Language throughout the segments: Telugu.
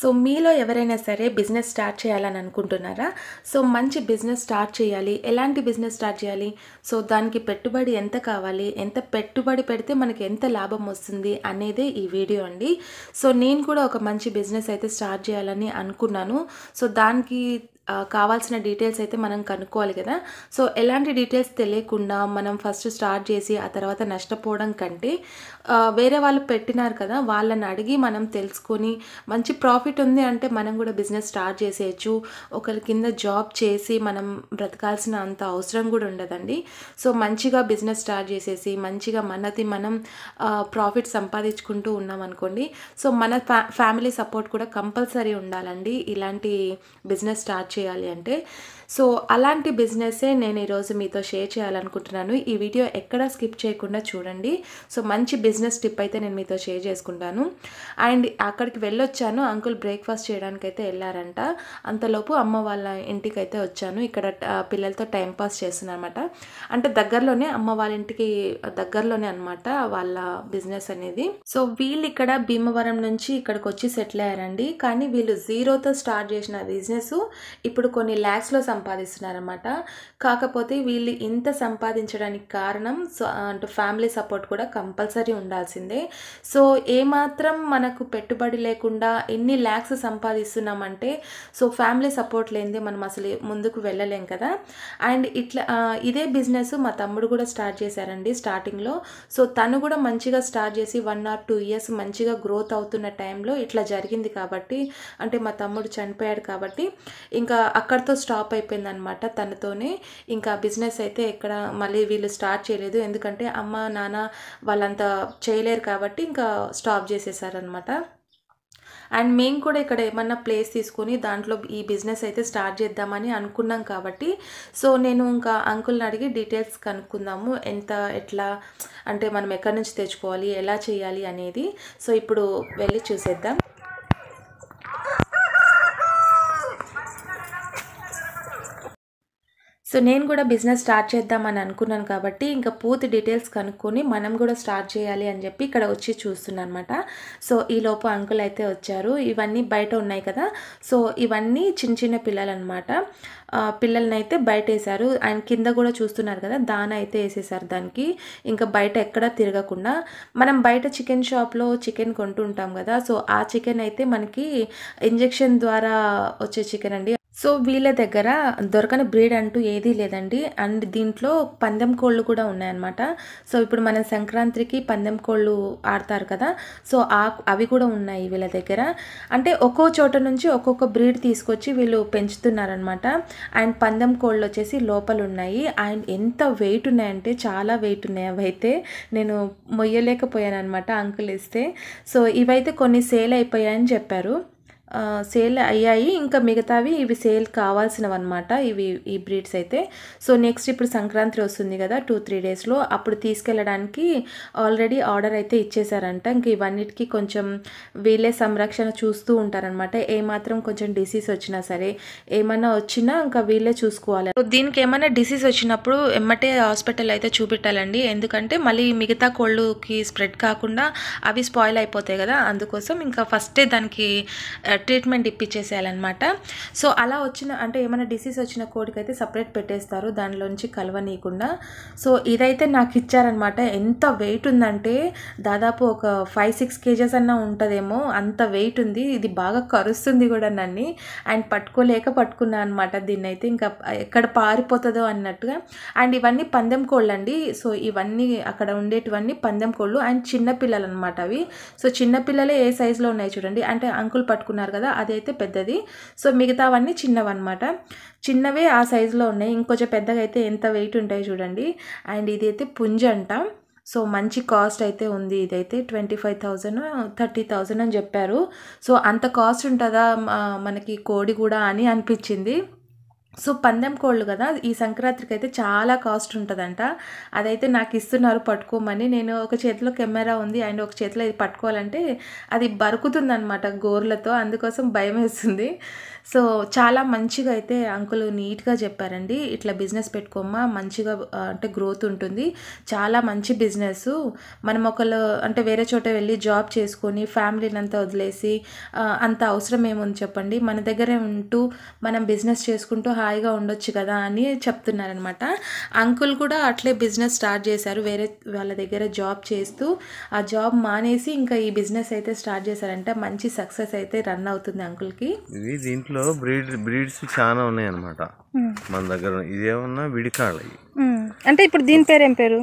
సో మీలో ఎవరైనా సరే బిజినెస్ స్టార్ట్ చేయాలని అనుకుంటున్నారా సో మంచి బిజినెస్ స్టార్ట్ చేయాలి ఎలాంటి బిజినెస్ స్టార్ట్ చేయాలి సో దానికి పెట్టుబడి ఎంత కావాలి ఎంత పెట్టుబడి పెడితే మనకి ఎంత లాభం వస్తుంది అనేదే ఈ వీడియో అండి సో నేను కూడా ఒక మంచి బిజినెస్ అయితే స్టార్ట్ చేయాలని అనుకున్నాను సో దానికి కావాల్సిన డీటెయిల్స్ అయితే మనం కనుక్కోవాలి కదా సో ఎలాంటి డీటెయిల్స్ తెలియకుండా మనం ఫస్ట్ స్టార్ట్ చేసి ఆ తర్వాత నష్టపోవడం కంటే వేరే వాళ్ళు పెట్టినారు కదా వాళ్ళని అడిగి మనం తెలుసుకొని మంచి ప్రాఫిట్ ఉంది అంటే మనం కూడా బిజినెస్ స్టార్ట్ చేసేయచ్చు ఒకరి కింద జాబ్ చేసి మనం బ్రతకాల్సిన అంత అవసరం కూడా ఉండదండి సో మంచిగా బిజినెస్ స్టార్ట్ చేసేసి మంచిగా మనది మనం ప్రాఫిట్ సంపాదించుకుంటూ ఉన్నాం అనుకోండి సో మన ఫ్యామిలీ సపోర్ట్ కూడా కంపల్సరీ ఉండాలండి ఇలాంటి బిజినెస్ స్టార్ట్ చేయాలి అంటే సో అలాంటి బిజినెస్సే నేను ఈరోజు మీతో షేర్ చేయాలనుకుంటున్నాను ఈ వీడియో ఎక్కడ స్కిప్ చేయకుండా చూడండి సో మంచి బిజినెస్ టిప్ అయితే నేను మీతో షేర్ చేసుకుంటాను అండ్ అక్కడికి వెళ్ళొచ్చాను అంకుల్ బ్రేక్ఫాస్ట్ చేయడానికి అయితే వెళ్ళారంట అంతలోపు అమ్మ వాళ్ళ ఇంటికి అయితే వచ్చాను ఇక్కడ పిల్లలతో టైంపాస్ చేస్తున్నాను అనమాట అంటే దగ్గరలోనే అమ్మ వాళ్ళ ఇంటికి దగ్గరలోనే అనమాట వాళ్ళ బిజినెస్ అనేది సో వీళ్ళు ఇక్కడ భీమవరం నుంచి ఇక్కడికి వచ్చి సెటిల్ అయ్యారండి కానీ వీళ్ళు జీరోతో స్టార్ట్ చేసిన బిజినెస్ ఇప్పుడు కొన్ని ల్యాక్స్లో సంపాదిస్తున్నారనమాట కాకపోతే వీళ్ళు ఇంత సంపాదించడానికి కారణం అంటే ఫ్యామిలీ సపోర్ట్ కూడా కంపల్సరీ ఉండాల్సిందే సో ఏమాత్రం మనకు పెట్టుబడి లేకుండా ఎన్ని ల్యాక్స్ సంపాదిస్తున్నామంటే సో ఫ్యామిలీ సపోర్ట్ లేనిదే మనం అసలు ముందుకు వెళ్ళలేం కదా అండ్ ఇట్లా ఇదే బిజినెస్ మా తమ్ముడు కూడా స్టార్ట్ చేశారండి స్టార్టింగ్లో సో తను కూడా మంచిగా స్టార్ట్ చేసి వన్ ఆర్ టూ ఇయర్స్ మంచిగా గ్రోత్ అవుతున్న టైంలో ఇట్లా జరిగింది కాబట్టి అంటే మా తమ్ముడు చనిపోయాడు కాబట్టి ఇంకా ఇంకా అక్కడితో స్టాప్ అయిపోయింది అనమాట తనతోనే ఇంకా బిజినెస్ అయితే ఎక్కడ మళ్ళీ వీళ్ళు స్టార్ట్ చేయలేదు ఎందుకంటే అమ్మ నాన్న వాళ్ళంత చేయలేరు కాబట్టి ఇంకా స్టాప్ చేసేసారనమాట అండ్ మేము కూడా ఇక్కడ ఏమన్నా ప్లేస్ తీసుకొని దాంట్లో ఈ బిజినెస్ అయితే స్టార్ట్ చేద్దామని అనుకున్నాం కాబట్టి సో నేను ఇంకా అంకుల్ని అడిగి డీటెయిల్స్ కనుక్కుందాము ఎంత ఎట్లా అంటే మనం ఎక్కడి నుంచి తెచ్చుకోవాలి ఎలా చేయాలి అనేది సో ఇప్పుడు వెళ్ళి చూసేద్దాం సో నేను కూడా బిజినెస్ స్టార్ట్ చేద్దామని అనుకున్నాను కాబట్టి ఇంకా పూర్తి డీటెయిల్స్ కనుక్కొని మనం కూడా స్టార్ట్ చేయాలి అని చెప్పి ఇక్కడ వచ్చి చూస్తున్నాను అనమాట సో ఈలోపు అంకుల్ అయితే వచ్చారు ఇవన్నీ బయట ఉన్నాయి కదా సో ఇవన్నీ చిన్న చిన్న పిల్లలు అనమాట పిల్లల్ని అయితే బయట వేశారు ఆయన కింద కూడా చూస్తున్నారు కదా దాన అయితే వేసేసారు దానికి ఇంకా బయట ఎక్కడ తిరగకుండా మనం బయట చికెన్ షాప్లో చికెన్ కొంటుంటాం కదా సో ఆ చికెన్ అయితే మనకి ఇంజెక్షన్ ద్వారా వచ్చే చికెన్ అండి సో వీళ్ళ దగ్గర దొరకని బ్రీడ్ అంటూ ఏదీ లేదండి అండ్ దీంట్లో పందెం కోళ్ళు కూడా ఉన్నాయన్నమాట సో ఇప్పుడు మనం సంక్రాంతికి పందెం కోళ్ళు ఆడతారు కదా సో ఆ అవి కూడా ఉన్నాయి వీళ్ళ దగ్గర అంటే ఒక్కో చోట నుంచి ఒక్కొక్క బ్రీడ్ తీసుకొచ్చి వీళ్ళు పెంచుతున్నారనమాట అండ్ పందెం కోళ్ళు వచ్చేసి లోపల ఉన్నాయి అండ్ ఎంత వెయిట్ ఉన్నాయంటే చాలా వెయిట్ ఉన్నాయి అవైతే నేను మొయ్యలేకపోయాను అనమాట అంకులు ఇస్తే సో ఇవైతే కొన్ని సేల్ అయిపోయాయని చెప్పారు సేల్ అయ్యాయి ఇంకా మిగతావి ఇవి సేల్ కావాల్సినవి అనమాట ఇవి ఈ బ్రీడ్స్ అయితే సో నెక్స్ట్ ఇప్పుడు సంక్రాంతి వస్తుంది కదా టూ త్రీ డేస్లో అప్పుడు తీసుకెళ్ళడానికి ఆల్రెడీ ఆర్డర్ అయితే ఇచ్చేసారంట ఇంక ఇవన్నిటికీ కొంచెం వీళ్ళే సంరక్షణ చూస్తూ ఉంటారనమాట ఏమాత్రం కొంచెం డిసీజ్ వచ్చినా సరే ఏమన్నా వచ్చినా ఇంకా వీళ్ళే చూసుకోవాలి దీనికి ఏమైనా డిసీజ్ వచ్చినప్పుడు ఎమ్మటే హాస్పిటల్ అయితే చూపెట్టాలండి ఎందుకంటే మళ్ళీ మిగతా కోళ్ళుకి స్ప్రెడ్ కాకుండా అవి స్పాయిల్ అయిపోతాయి కదా అందుకోసం ఇంకా ఫస్టే దానికి ట్రీట్మెంట్ ఇప్పించేసేయాలన్నమాట సో అలా వచ్చిన అంటే ఏమైనా డిసీజ్ వచ్చిన కోడికైతే సపరేట్ పెట్టేస్తారు దానిలోంచి కలవనీయకుండా సో ఇదైతే నాకు ఇచ్చారనమాట ఎంత వెయిట్ ఉందంటే దాదాపు ఒక ఫైవ్ సిక్స్ కేజెస్ అన్న ఉంటుందేమో అంత వెయిట్ ఉంది ఇది బాగా కరుస్తుంది కూడా నన్ను అండ్ పట్టుకోలేక పట్టుకున్నా అనమాట దీన్ని అయితే ఇంకా ఎక్కడ పారిపోతుందో అన్నట్టుగా అండ్ ఇవన్నీ పందెం కోళ్ళు అండి సో ఇవన్నీ అక్కడ ఉండేటివన్నీ పందెం కోళ్ళు అండ్ చిన్నపిల్లలు అనమాట అవి సో చిన్నపిల్లలే ఏ సైజులో ఉన్నాయి చూడండి అంటే అంకుల్ పట్టుకున్నారు చూసారు కదా అదైతే పెద్దది సో మిగతావన్నీ అనమాట చిన్నవే ఆ సైజులో ఉన్నాయి ఇంకొంచెం పెద్దగా అయితే ఎంత వెయిట్ ఉంటాయి చూడండి అండ్ ఇది అయితే పుంజ అంట సో మంచి కాస్ట్ అయితే ఉంది ఇదైతే twenty five thousand thirty thousand అని చెప్పారు సో అంత కాస్ట్ ఉంటుందా మనకి కోడి కూడా అని అనిపించింది సో పందెం కోళ్ళు కదా ఈ సంక్రాంతికి అయితే చాలా కాస్ట్ ఉంటుందంట అదైతే నాకు ఇస్తున్నారు పట్టుకోమని నేను ఒక చేతిలో కెమెరా ఉంది అండ్ ఒక చేతిలో ఇది పట్టుకోవాలంటే అది బరుకుతుందనమాట గోర్లతో అందుకోసం భయం వేస్తుంది సో చాలా మంచిగా అయితే అంకులు నీట్గా చెప్పారండి ఇట్లా బిజినెస్ పెట్టుకోమా మంచిగా అంటే గ్రోత్ ఉంటుంది చాలా మంచి బిజినెస్ మనం ఒకళ్ళు అంటే వేరే చోట వెళ్ళి జాబ్ చేసుకొని ఫ్యామిలీని అంతా వదిలేసి అంత అవసరం ఏముంది చెప్పండి మన దగ్గరే ఉంటూ మనం బిజినెస్ చేసుకుంటూ హాయిగా ఉండొచ్చు కదా అని చెప్తున్నారనమాట అంకుల్ కూడా అట్లే బిజినెస్ స్టార్ట్ చేశారు వేరే వాళ్ళ దగ్గర జాబ్ చేస్తూ ఆ జాబ్ మానేసి ఇంకా ఈ బిజినెస్ అయితే స్టార్ట్ చేశారంటే మంచి సక్సెస్ అయితే రన్ అవుతుంది అంకుల్కి ఇది దీంట్లో బ్రీడ్ బ్రీడ్స్ చాలా ఉన్నాయన్నమాట మన దగ్గర ఇదేమన్నా విడికాళ్ళ అంటే ఇప్పుడు దీని పేరు ఏం పేరు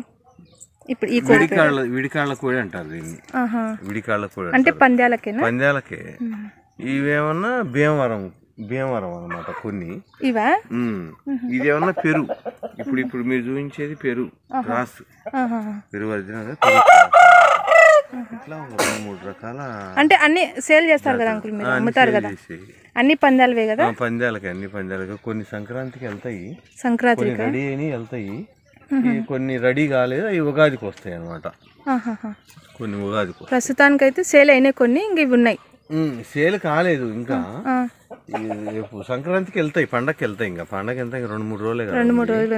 ఇప్పుడు ఈ విడికాళ్ళ విడికాళ్ళ కోడి అంటారు దీన్ని విడికాళ్ళ కోడి అంటే పంద్యాలకే పంద్యాలకే ఇవేమన్నా భీమవరం భీమవరం అనమాట కొన్ని ఇవా ఏమన్నా పెరు ఇప్పుడు ఇప్పుడు మీరు చూపించేది పెరు క్రాస్ పెరు మూడు రకాల అంటే అన్ని సేల్ చేస్తారు కదా అంకుల్ మీరు అమ్ముతారు కదా అన్ని పందాలవే కదా పందాలకి అన్ని పందాలకి కొన్ని సంక్రాంతికి వెళ్తాయి సంక్రాంతి రెడీ అయినవి వెళ్తాయి కొన్ని రెడీ కాలేదు అవి ఉగాదికి వస్తాయి అనమాట కొన్ని ఉగాదికి ప్రస్తుతానికైతే సేల్ అయినాయి కొన్ని ఇంక ఇవి ఉన్నాయి సేల్ కాలేదు ఇంకా రేపు సంక్రాంతికి వెళ్తాయి పండగకి వెళ్తాయి ఇంకా పండగ ఎంత రెండు మూడు రోజులే కదా రెండు మూడు రోజులు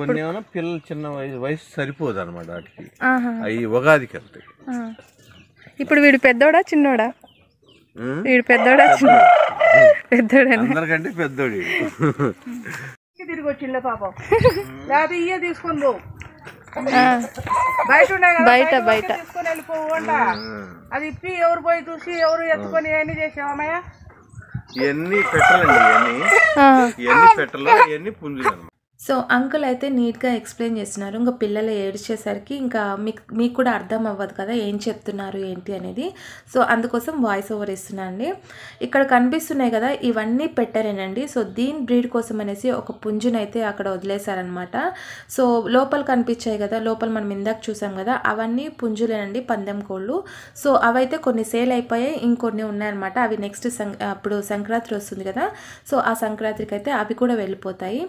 కొన్ని ఏమైనా పిల్లలు చిన్న వయసు వయసు సరిపోదు అనమాట వాటికి అవి ఉగాదికి వెళ్తాయి ఇప్పుడు వీడు పెద్దోడా చిన్నోడా వీడు పెద్దోడా చిన్నోడా అందరికంటే పెద్దోడు తిరిగి వచ్చిండే పాపం లేకపోతే బయట బయట బయట అది ఇప్పి ఎవరు పోయి చూసి ఎవరు ఎత్తుకొని ఏమి చేసావమ్మయ్యా ఎన్ని పెట్టలండి ఇవన్నీ ఎన్ని పెట్టలు ఇవన్నీ పుంజులు సో అంకుల్ అయితే నీట్గా ఎక్స్ప్లెయిన్ చేస్తున్నారు ఇంకా పిల్లలు ఏడ్చేసరికి ఇంకా మీకు మీకు కూడా అర్థం అవ్వదు కదా ఏం చెప్తున్నారు ఏంటి అనేది సో అందుకోసం వాయిస్ ఓవర్ ఇస్తున్నాను అండి ఇక్కడ కనిపిస్తున్నాయి కదా ఇవన్నీ పెట్టరేనండి సో దీని బ్రీడ్ కోసం అనేసి ఒక పుంజునైతే అక్కడ వదిలేశారనమాట సో లోపల కనిపించాయి కదా లోపల మనం ఇందాక చూసాం కదా అవన్నీ పుంజులేనండి పందెం కోళ్ళు సో అవైతే కొన్ని సేల్ అయిపోయాయి ఇంకొన్ని ఉన్నాయన్నమాట అవి నెక్స్ట్ సం అప్పుడు సంక్రాంతి వస్తుంది కదా సో ఆ సంక్రాంతికి అయితే అవి కూడా వెళ్ళిపోతాయి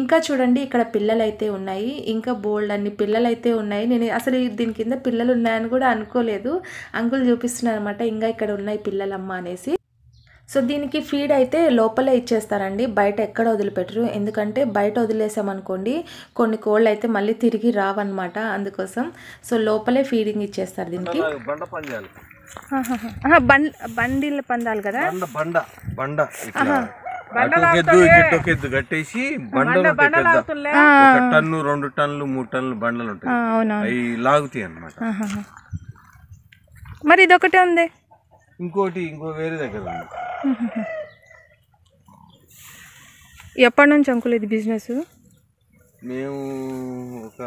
ఇంకా చూడండి ఇక్కడ పిల్లలైతే ఉన్నాయి ఇంకా బోల్డ్ అన్ని పిల్లలైతే ఉన్నాయి నేను అసలు దీని కింద పిల్లలు ఉన్నాయని కూడా అనుకోలేదు అంకుల్ చూపిస్తున్నాను అనమాట ఇంకా ఇక్కడ ఉన్నాయి పిల్లలమ్మ అనేసి సో దీనికి ఫీడ్ అయితే లోపలే ఇచ్చేస్తారండి బయట ఎక్కడ వదిలిపెట్టరు ఎందుకంటే బయట వదిలేసామనుకోండి కొన్ని కోళ్ళు అయితే మళ్ళీ తిరిగి రావన్నమాట అందుకోసం సో లోపలే ఫీడింగ్ ఇచ్చేస్తారు దీనికి బండిల పందాలు కదా బండ బండ అటుకెద్దు ఇటుకెద్దు కట్టేసి బండలు టన్ను రెండు టన్నులు మూడు టన్నులు బండలు ఉంటాయి అవి లాగుతాయి అనమాట మరి ఇది ఒకటే ఉంది ఇంకోటి ఇంకో వేరే దగ్గర ఉంది ఎప్పటి నుంచి అంకుల్ బిజినెస్ మేము ఒక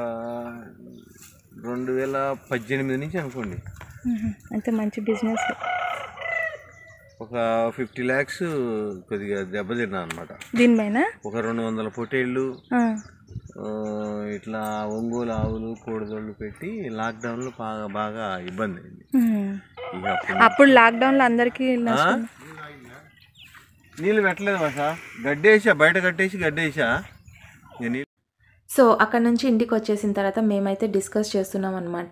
రెండు వేల పద్దెనిమిది నుంచి అనుకోండి అంటే మంచి బిజినెస్ ఒక ఫిఫ్టీ ల్యాక్స్ కొద్దిగా దెబ్బతిన్నా అనమాట దీనిపైన ఒక రెండు వందల పొటేళ్ళు ఇట్లా ఒంగోలు ఆవులు కోడిదొళ్ళు పెట్టి లాక్డౌన్లో బాగా బాగా ఇబ్బంది అయింది అప్పుడు లాక్డౌన్లో అందరికీ నీళ్ళు పెట్టలేదు మాసా గడ్డేసా బయట కట్టేసి గడ్డేసా నేను సో అక్కడ నుంచి ఇంటికి వచ్చేసిన తర్వాత మేమైతే డిస్కస్ చేస్తున్నాం అనమాట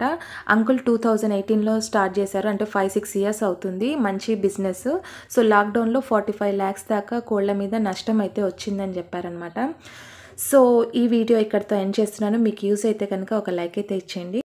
అంకుల్ టూ థౌజండ్ ఎయిటీన్లో స్టార్ట్ చేశారు అంటే ఫైవ్ సిక్స్ ఇయర్స్ అవుతుంది మంచి బిజినెస్ సో లాక్డౌన్లో ఫార్టీ ఫైవ్ ల్యాక్స్ దాకా కోళ్ళ మీద నష్టం అయితే వచ్చిందని చెప్పారనమాట సో ఈ వీడియో ఇక్కడితో ఎండ్ చేస్తున్నాను మీకు యూస్ అయితే కనుక ఒక లైక్ అయితే ఇచ్చేయండి